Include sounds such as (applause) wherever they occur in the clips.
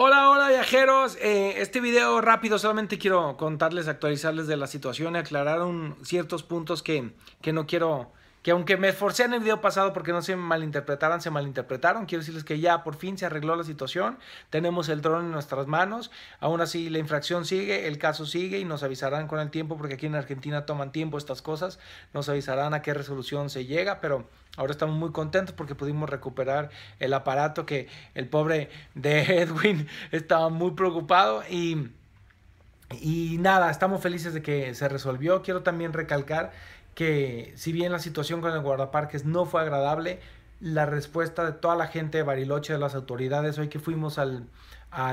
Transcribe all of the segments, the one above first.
Hola, hola viajeros. Eh, este video rápido, solamente quiero contarles, actualizarles de la situación y aclarar un, ciertos puntos que, que no quiero aunque me esforcé en el video pasado porque no se malinterpretaran, se malinterpretaron. Quiero decirles que ya por fin se arregló la situación, tenemos el dron en nuestras manos, aún así la infracción sigue, el caso sigue y nos avisarán con el tiempo porque aquí en Argentina toman tiempo estas cosas, nos avisarán a qué resolución se llega, pero ahora estamos muy contentos porque pudimos recuperar el aparato que el pobre de (laughs) Edwin estaba muy preocupado y... Y nada, estamos felices de que se resolvió. Quiero también recalcar que si bien la situación con el guardaparques no fue agradable, la respuesta de toda la gente de Bariloche, de las autoridades, hoy que fuimos a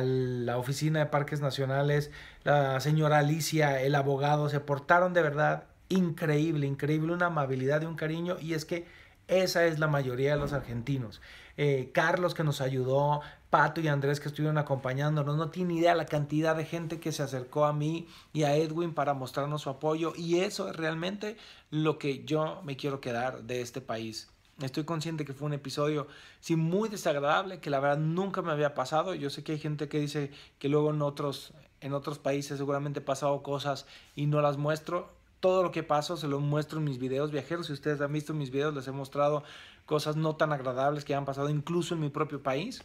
la oficina de parques nacionales, la señora Alicia, el abogado, se portaron de verdad increíble, increíble, una amabilidad y un cariño, y es que esa es la mayoría de los argentinos. Eh, Carlos que nos ayudó, Pato y Andrés que estuvieron acompañándonos. No tiene idea la cantidad de gente que se acercó a mí y a Edwin para mostrarnos su apoyo. Y eso es realmente lo que yo me quiero quedar de este país. Estoy consciente que fue un episodio, sí, muy desagradable, que la verdad nunca me había pasado. Yo sé que hay gente que dice que luego en otros, en otros países seguramente he pasado cosas y no las muestro. Todo lo que paso se lo muestro en mis videos viajeros. Si ustedes han visto mis videos, les he mostrado cosas no tan agradables que han pasado incluso en mi propio país.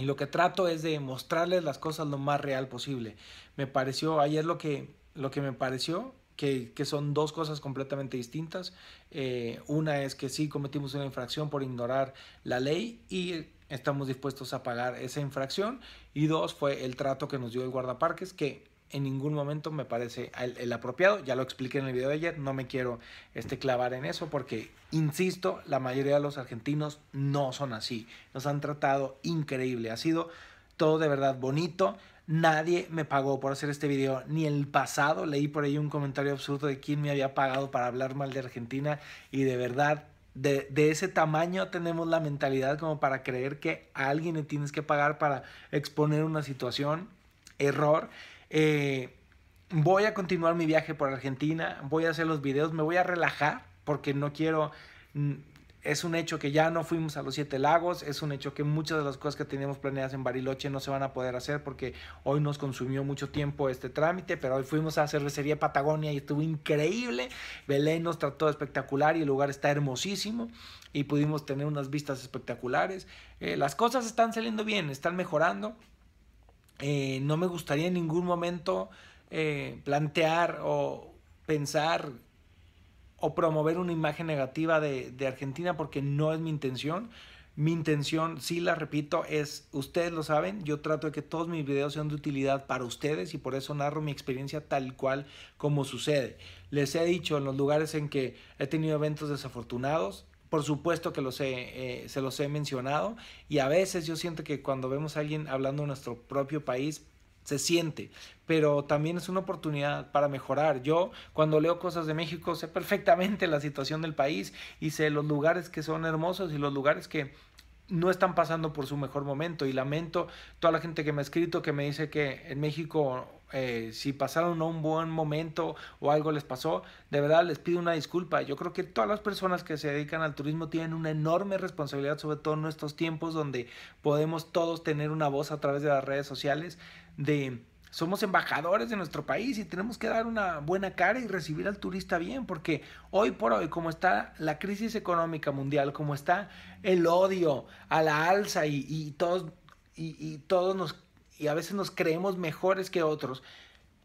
Y lo que trato es de mostrarles las cosas lo más real posible. Me pareció, ayer lo que, lo que me pareció, que, son dos cosas completamente distintas. Eh, una es que sí cometimos una infracción por ignorar la ley y estamos dispuestos a pagar esa infracción. Y dos fue el trato que nos dio el guardaparques, que en ningún momento me parece el, apropiado. Ya lo expliqué en el video de ayer, no me quiero este, clavar en eso porque, insisto, la mayoría de los argentinos no son así. Nos han tratado increíble. Ha sido todo de verdad bonito. Nadie me pagó por hacer este video, ni el pasado. Leí por ahí un comentario absurdo de quién me había pagado para hablar mal de Argentina y de verdad de, de, ese tamaño tenemos la mentalidad como para creer que a alguien le tienes que pagar para exponer una situación, error. Eh, voy a continuar mi viaje por Argentina, voy a hacer los videos, me voy a relajar porque no quiero... Mm, es un hecho que ya no fuimos a los Siete Lagos, es un hecho que muchas de las cosas que teníamos planeadas en Bariloche no se van a poder hacer porque hoy nos consumió mucho tiempo este trámite, pero hoy fuimos a Cervecería Patagonia y estuvo increíble. Belén nos trató espectacular y el lugar está hermosísimo y pudimos tener unas vistas espectaculares. Eh, las cosas están saliendo bien, están mejorando. Eh, no me gustaría en ningún momento eh, plantear o pensar o promover una imagen negativa de, de, Argentina porque no es mi intención. Mi intención, sí la repito, es, ustedes lo saben, yo trato de que todos mis videos sean de utilidad para ustedes y por eso narro mi experiencia tal cual como sucede. Les he dicho en los lugares en que he tenido eventos desafortunados, por supuesto que los he, eh, se los he mencionado y a veces yo siento que cuando vemos a alguien hablando de nuestro propio país, se siente, pero también es una oportunidad para mejorar. Yo cuando leo cosas de México sé perfectamente la situación del país y sé los lugares que son hermosos y los lugares que no están pasando por su mejor momento y lamento toda la gente que me ha escrito que me dice que en México eh, si pasaron un buen momento o algo les pasó, de verdad les pido una disculpa. Yo creo que todas las personas que se dedican al turismo tienen una enorme responsabilidad, sobre todo en estos tiempos donde podemos todos tener una voz a través de las redes sociales, de somos embajadores de nuestro país y tenemos que dar una buena cara y recibir al turista bien, porque hoy por hoy, como está la crisis económica mundial, como está el odio a la alza y, todos, y, todos nos, y a veces nos creemos mejores que otros,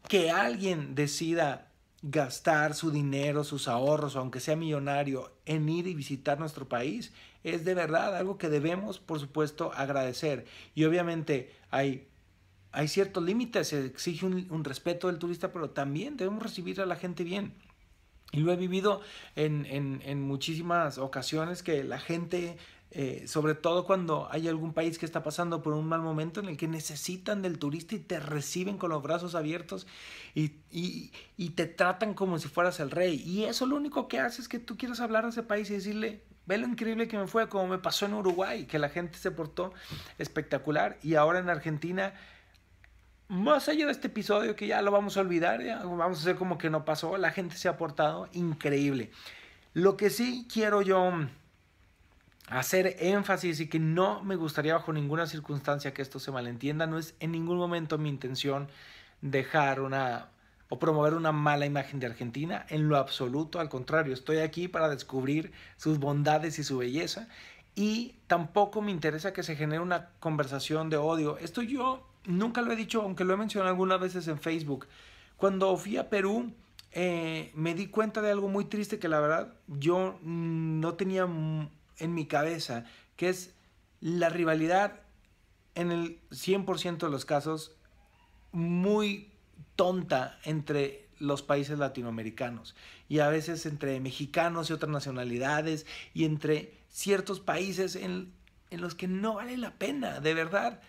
que alguien decida gastar su dinero, sus ahorros, aunque sea millonario, en ir y visitar nuestro país, es de verdad algo que debemos, por supuesto, agradecer. Y obviamente hay hay ciertos límites, se exige un, respeto del turista, pero también debemos recibir a la gente bien. Y lo he vivido en, en, en muchísimas ocasiones que la gente, eh, sobre todo cuando hay algún país que está pasando por un mal momento en el que necesitan del turista y te reciben con los brazos abiertos y, y, y te tratan como si fueras el rey. Y eso lo único que hace es que tú quieras hablar a ese país y decirle, Ve lo increíble que me fue, como me pasó en Uruguay, que la gente se portó espectacular. Y ahora en Argentina más allá de este episodio que ya lo vamos a olvidar, vamos a hacer como que no pasó, la gente se ha portado increíble. Lo que sí quiero yo hacer énfasis y que no me gustaría bajo ninguna circunstancia que esto se malentienda, no es en ningún momento mi intención dejar una o promover una mala imagen de Argentina, en lo absoluto, al contrario, estoy aquí para descubrir sus bondades y su belleza y tampoco me interesa que se genere una conversación de odio. Esto yo nunca lo he dicho, aunque lo he mencionado algunas veces en Facebook. Cuando fui a Perú, eh, me di cuenta de algo muy triste que la verdad yo no tenía en mi cabeza, que es la rivalidad en el 100% de los casos muy tonta entre los países latinoamericanos y a veces entre mexicanos y otras nacionalidades y entre ciertos países en, en los que no vale la pena, de verdad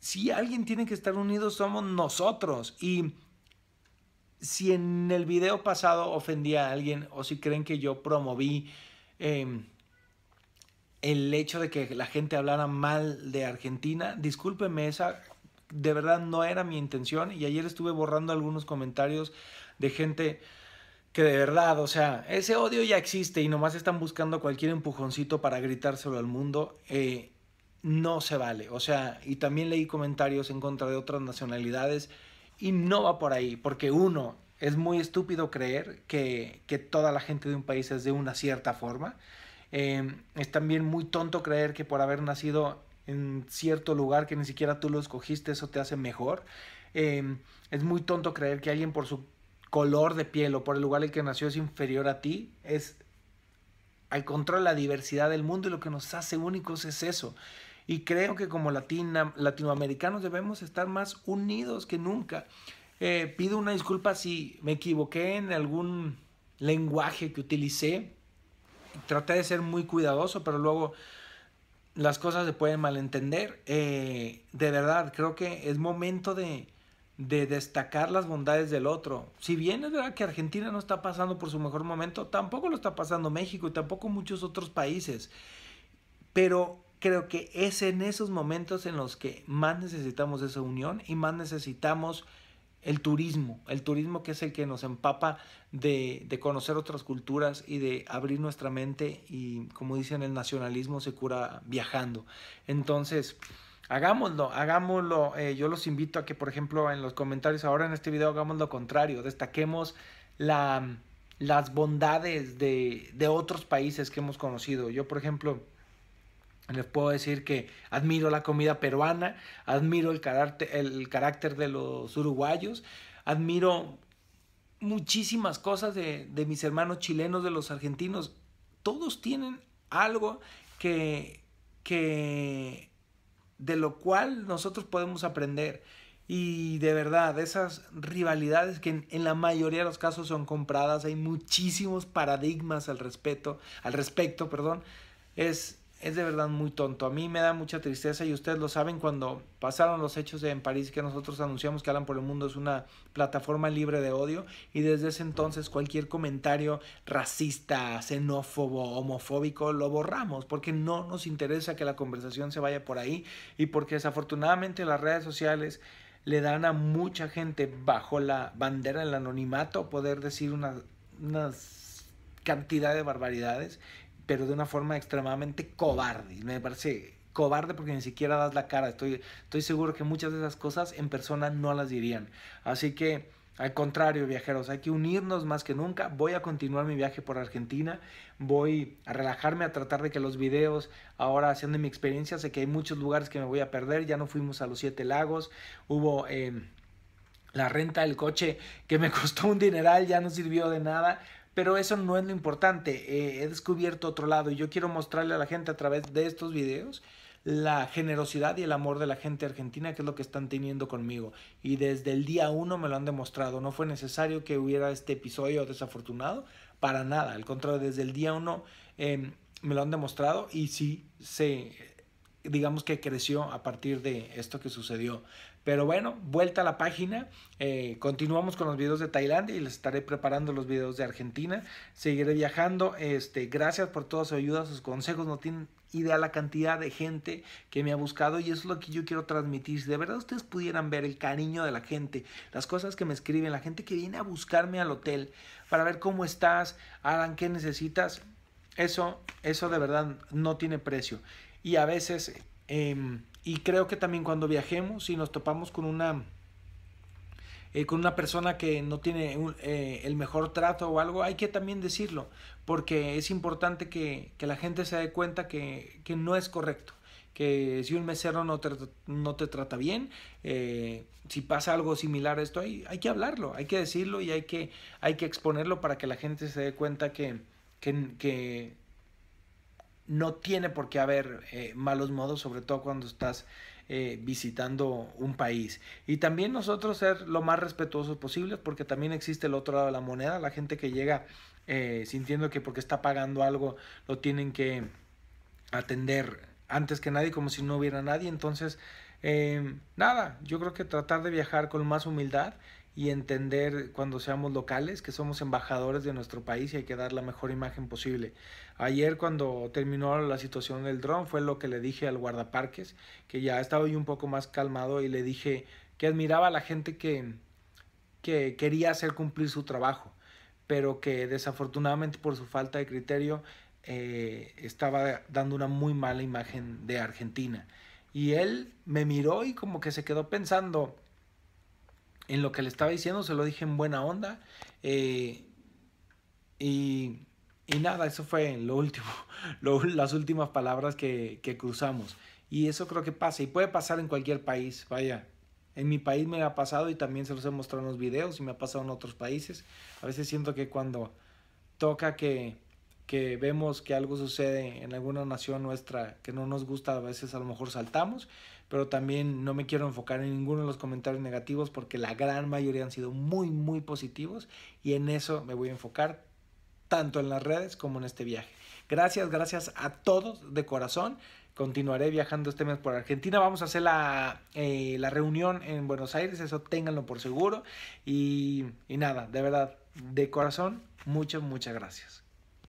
si alguien tiene que estar unido somos nosotros. Y si en el video pasado ofendí a alguien o si creen que yo promoví em, el hecho de que la gente hablara mal de Argentina, discúlpenme, esa de verdad no era mi intención y ayer estuve borrando algunos comentarios de gente que de verdad, o sea, ese odio ya existe y nomás están buscando cualquier empujoncito para gritárselo al mundo. Eh, no se vale. O sea, y también leí comentarios en contra de otras nacionalidades y no va por ahí, porque uno, es muy estúpido creer que, toda la gente de un país es de una cierta forma. Em, es también muy tonto creer que por haber nacido en cierto lugar que ni siquiera tú lo escogiste, eso te hace mejor. Em, es muy tonto creer que alguien por su color de piel o por el lugar en el que nació es inferior a ti. Es al contrario la diversidad del mundo y lo que nos hace únicos es eso. Y creo que como latina, latinoamericanos debemos estar más unidos que nunca. Eh, pido una disculpa si me equivoqué en algún lenguaje que utilicé. Traté de ser muy cuidadoso, pero luego las cosas se pueden malentender. Eh, de verdad, creo que es momento de, de destacar las bondades del otro. Si bien es verdad que Argentina no está pasando por su mejor momento, tampoco lo está pasando México y tampoco muchos otros países. Pero creo que es en esos momentos en los que más necesitamos esa unión y más necesitamos el turismo, el turismo que es el que nos empapa de, conocer otras culturas y de abrir nuestra mente y como dicen el nacionalismo se cura viajando. Entonces, hagámoslo, hagámoslo. Eh, yo los invito a que por ejemplo en los comentarios ahora en este video hagamos lo contrario, destaquemos la, las bondades de, de otros países que hemos conocido. Yo por ejemplo les puedo decir que admiro la comida peruana, admiro el carácter, el carácter de los uruguayos, admiro muchísimas cosas de, mis hermanos chilenos, de los argentinos. Todos tienen algo que, de lo cual nosotros podemos aprender. Y de verdad, esas rivalidades que en, la mayoría de los casos son compradas, hay muchísimos paradigmas al respecto, al respecto, perdón, es es de verdad muy tonto. A mí me da mucha tristeza y ustedes lo saben cuando pasaron los hechos en París que nosotros anunciamos que Alan por el Mundo es una plataforma libre de odio y desde ese entonces cualquier comentario racista, xenófobo, homofóbico lo borramos porque no nos interesa que la conversación se vaya por ahí y porque desafortunadamente las redes sociales le dan a mucha gente bajo la bandera del anonimato poder decir una, cantidad de barbaridades pero de una forma extremadamente cobarde. me parece cobarde porque ni siquiera das la cara. Estoy, estoy seguro que muchas de esas cosas en persona no las dirían. Así que... Al contrario, viajeros, hay que unirnos más que nunca. Voy a continuar mi viaje por Argentina, voy a relajarme, a tratar de que los videos, ahora de mi experiencia, sé que hay muchos lugares que me voy a perder, ya no fuimos a los siete lagos, hubo... Eh, la renta del coche que me (laughs) costó un dineral ya no sirvió de nada, pero eso no es lo importante. Eh, he descubierto otro lado y yo quiero mostrarle a la gente a través de estos videos la generosidad y el amor de la gente argentina, que es lo que están teniendo conmigo. Y desde el día uno me lo han demostrado. No fue necesario que hubiera este episodio desafortunado, para nada. Al contrario, desde el día uno em, me lo han demostrado y sí se, digamos que creció a partir de esto que sucedió. Pero bueno, vuelta a la página, eh, continuamos con los videos de Tailandia y les estaré preparando los videos de Argentina, seguiré viajando, este, gracias por toda su ayuda, sus consejos, no tienen idea la cantidad de gente que me ha buscado y eso es lo que yo quiero transmitir. Si de verdad ustedes pudieran ver el cariño de la gente, las cosas que me escriben, la gente que viene a buscarme al hotel para ver cómo estás, harán qué necesitas, eso, eso de verdad no tiene precio. Y a veces, em, y creo que también cuando viajemos y nos topamos con una, eh, con una persona que no tiene eh, el mejor trato o algo, hay que también decirlo, porque es importante que, la gente se dé cuenta que, no es correcto. Que si un mesero no te, no te trata bien, eh, si pasa algo similar a esto, hay, hay que hablarlo, hay que decirlo y hay que, hay que exponerlo para que la gente se dé cuenta que, que no tiene por qué haber eh, malos modos, sobre todo cuando estás eh, visitando un país. Y también nosotros ser lo más respetuosos posibles, porque también existe el otro lado de la moneda, la gente que llega eh, sintiendo que porque está pagando algo lo tienen que atender antes que nadie, como si no hubiera nadie. Entonces, nada, yo creo que tratar de viajar con más humildad y entender cuando seamos locales que somos embajadores de nuestro país y hay que dar la mejor imagen posible. Ayer cuando terminó la situación del dron fue lo que le dije al guardaparques, que ya estaba yo un poco más calmado y le dije que admiraba a la gente que, que quería hacer cumplir su trabajo, pero que desafortunadamente por su falta de criterio eh, estaba dando una muy mala imagen de Argentina. Y él me miró y como que se quedó pensando, en lo que le estaba diciendo, se lo dije en buena onda. Eh, y, y, nada, eso fue lo último, (laughs) las últimas palabras que, que, cruzamos. Y eso creo que pasa, y puede pasar en cualquier país, vaya. En mi país me ha pasado y también se los he mostrado en los videos y me ha pasado en otros países. A veces siento que cuando toca que que vemos que algo sucede en alguna nación nuestra que no nos gusta, a veces a lo mejor saltamos, pero también no me quiero enfocar en ninguno de los comentarios negativos porque la gran mayoría han sido muy, muy positivos y en eso me voy a enfocar tanto en las redes como en este viaje. Gracias, gracias a todos de corazón. Continuaré viajando este mes por Argentina. Vamos a hacer la, eh, la reunión en Buenos Aires, eso ténganlo por seguro. Y, y nada, de verdad, de corazón, muchas, muchas gracias.